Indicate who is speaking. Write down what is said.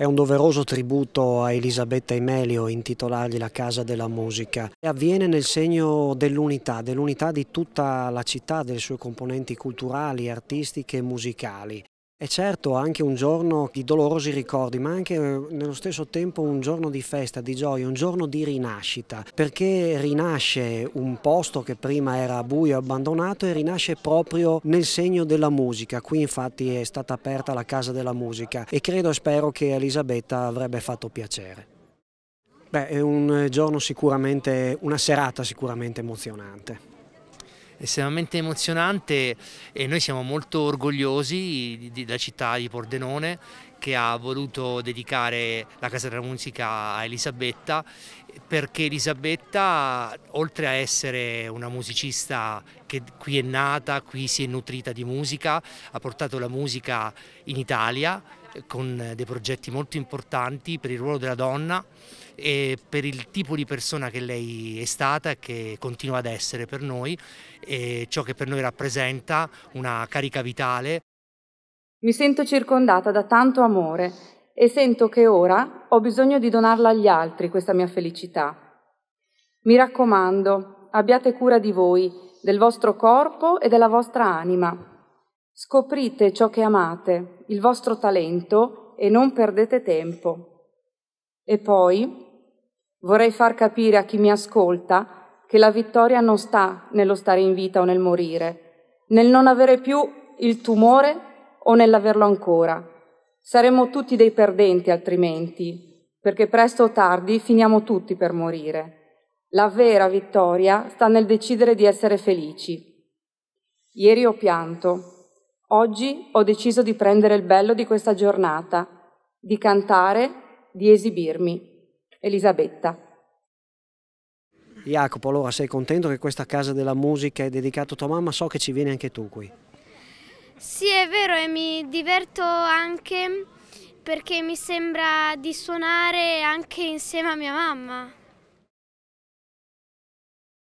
Speaker 1: È un doveroso tributo a Elisabetta Emelio intitolargli la Casa della Musica. Avviene nel segno dell'unità, dell'unità di tutta la città, delle sue componenti culturali, artistiche e musicali. E certo anche un giorno di dolorosi ricordi, ma anche eh, nello stesso tempo un giorno di festa, di gioia, un giorno di rinascita, perché rinasce un posto che prima era buio e abbandonato e rinasce proprio nel segno della musica. Qui infatti è stata aperta la Casa della Musica e credo e spero che Elisabetta avrebbe fatto piacere. Beh, è un giorno sicuramente, una serata sicuramente emozionante
Speaker 2: estremamente emozionante e noi siamo molto orgogliosi della città di Pordenone che ha voluto dedicare la Casa della Musica a Elisabetta perché Elisabetta, oltre a essere una musicista che qui è nata, qui si è nutrita di musica, ha portato la musica in Italia eh, con dei progetti molto importanti per il ruolo della donna e per il tipo di persona che lei è stata e che continua ad essere per noi e ciò che per noi rappresenta una carica vitale.
Speaker 3: Mi sento circondata da tanto amore e sento che ora ho bisogno di donarla agli altri, questa mia felicità. Mi raccomando, abbiate cura di voi, del vostro corpo e della vostra anima. Scoprite ciò che amate, il vostro talento e non perdete tempo. E poi vorrei far capire a chi mi ascolta che la vittoria non sta nello stare in vita o nel morire, nel non avere più il tumore o nell'averlo ancora Saremmo tutti dei perdenti altrimenti, perché presto o tardi finiamo tutti per morire. La vera vittoria sta nel decidere di essere felici. Ieri ho pianto, oggi ho deciso di prendere il bello di questa giornata, di cantare, di esibirmi. Elisabetta.
Speaker 1: Jacopo, allora sei contento che questa casa della musica è dedicata a tua mamma? So che ci vieni anche tu qui.
Speaker 2: Sì, è vero e mi diverto anche perché
Speaker 3: mi sembra di suonare anche insieme a mia mamma.